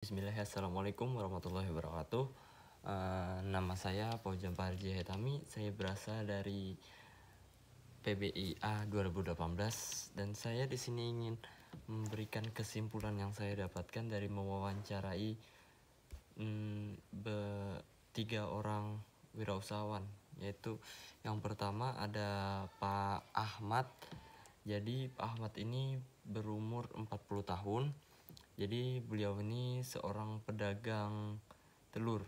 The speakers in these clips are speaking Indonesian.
Bismillahirrahmanirrahim. Assalamualaikum warahmatullahi wabarakatuh. Uh, nama saya Pojam Parji Hetami. Saya berasal dari PBIA 2018 dan saya di sini ingin memberikan kesimpulan yang saya dapatkan dari mewawancarai mm, be, tiga orang wirausahawan yaitu yang pertama ada Pak Ahmad. Jadi Pak Ahmad ini berumur 40 tahun jadi beliau ini seorang pedagang telur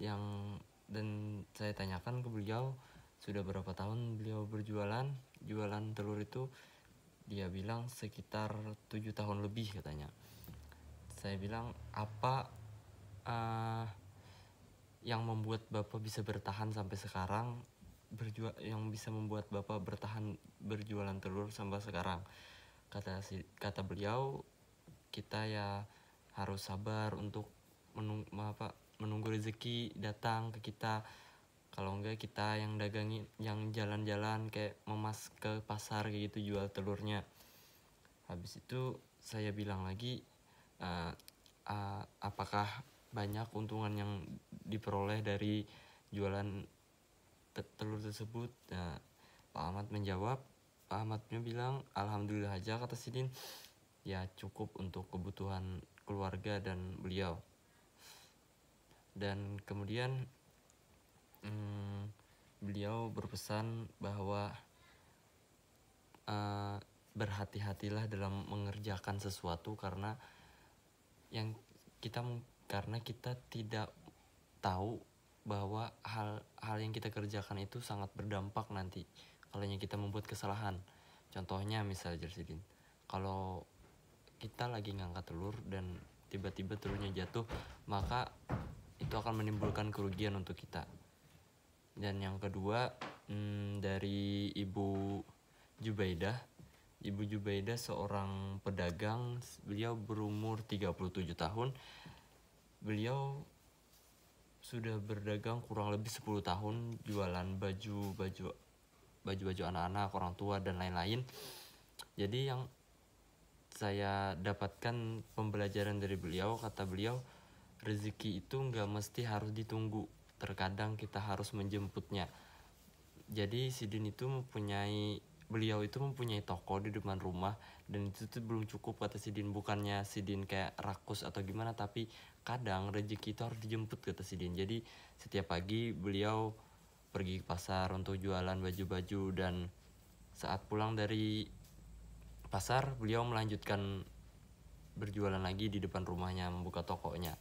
yang dan saya tanyakan ke beliau sudah berapa tahun beliau berjualan jualan telur itu dia bilang sekitar tujuh tahun lebih katanya saya bilang apa uh, yang membuat bapak bisa bertahan sampai sekarang berjual yang bisa membuat bapak bertahan berjualan telur sampai sekarang kata si kata beliau kita ya harus sabar untuk menung apa menunggu rezeki datang ke kita kalau enggak kita yang dagangi yang jalan-jalan kayak memas ke pasar kayak gitu jual telurnya habis itu saya bilang lagi uh, uh, apakah banyak keuntungan yang diperoleh dari jualan te telur tersebut nah, Pak Ahmad menjawab Pak Ahmadnya bilang alhamdulillah aja kata Sidin ya cukup untuk kebutuhan keluarga dan beliau dan kemudian hmm, beliau berpesan bahwa uh, berhati-hatilah dalam mengerjakan sesuatu karena yang kita karena kita tidak tahu bahwa hal hal yang kita kerjakan itu sangat berdampak nanti kalau kita membuat kesalahan contohnya misalnya Jersidin kalau kita lagi ngangkat telur dan tiba-tiba telurnya jatuh maka itu akan menimbulkan kerugian untuk kita dan yang kedua hmm, dari ibu Jubaidah ibu Jubaidah seorang pedagang beliau berumur 37 tahun beliau sudah berdagang kurang lebih 10 tahun jualan baju baju baju baju anak-anak orang tua dan lain-lain jadi yang saya dapatkan pembelajaran dari beliau kata beliau rezeki itu nggak mesti harus ditunggu terkadang kita harus menjemputnya jadi Sidin itu mempunyai beliau itu mempunyai toko di depan rumah dan itu tuh belum cukup kata Sidin bukannya Sidin kayak rakus atau gimana tapi kadang rezeki itu harus dijemput kata Sidin jadi setiap pagi beliau pergi ke pasar untuk jualan baju-baju dan saat pulang dari pasar, beliau melanjutkan berjualan lagi di depan rumahnya, membuka tokonya.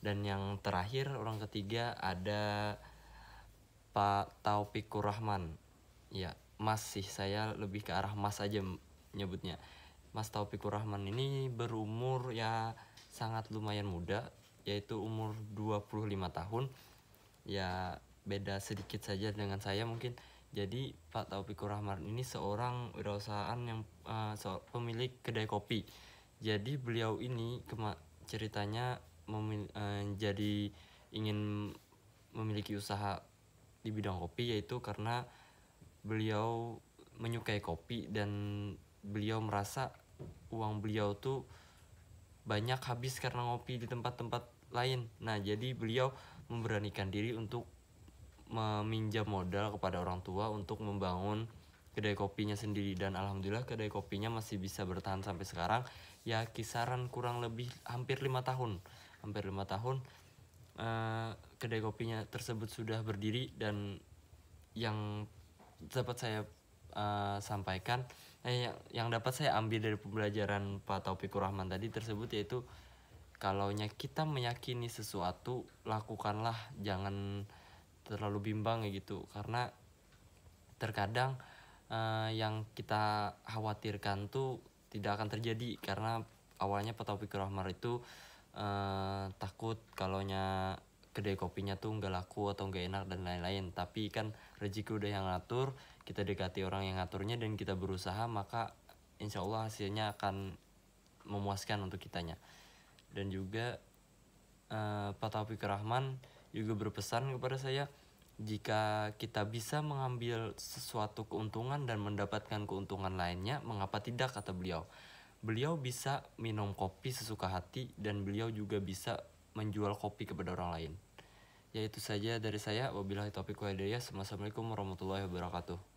Dan yang terakhir, orang ketiga ada Pak Taufikur Rahman. Ya, Mas sih saya lebih ke arah Mas aja nyebutnya. Mas Taufikur Rahman ini berumur ya sangat lumayan muda, yaitu umur 25 tahun. Ya, beda sedikit saja dengan saya mungkin jadi Pak Taufikur Rahman ini seorang wirausahaan yang uh, pemilik kedai kopi. Jadi beliau ini kema ceritanya memil uh, jadi ingin memiliki usaha di bidang kopi yaitu karena beliau menyukai kopi dan beliau merasa uang beliau tuh banyak habis karena ngopi di tempat-tempat lain. Nah, jadi beliau memberanikan diri untuk meminjam modal kepada orang tua untuk membangun kedai kopinya sendiri dan alhamdulillah kedai kopinya masih bisa bertahan sampai sekarang ya kisaran kurang lebih hampir lima tahun hampir lima tahun uh, kedai kopinya tersebut sudah berdiri dan yang dapat saya uh, sampaikan eh, yang, yang dapat saya ambil dari pembelajaran Pak Taufik Rahman tadi tersebut yaitu kalaunya kita meyakini sesuatu lakukanlah jangan terlalu bimbang ya gitu karena terkadang uh, yang kita khawatirkan tuh tidak akan terjadi karena awalnya Taufik Rahmar itu uh, takut kalaunya kedai kopinya tuh nggak laku atau nggak enak dan lain-lain tapi kan rezeki udah yang ngatur kita dekati orang yang ngaturnya dan kita berusaha maka insya Allah hasilnya akan memuaskan untuk kitanya dan juga uh, eh, Pak Taufik Rahman juga berpesan kepada saya jika kita bisa mengambil sesuatu keuntungan dan mendapatkan keuntungan lainnya, mengapa tidak kata beliau? Beliau bisa minum kopi sesuka hati dan beliau juga bisa menjual kopi kepada orang lain. Yaitu saja dari saya, wabillahi taufiq walhidayah. Assalamualaikum warahmatullahi wabarakatuh.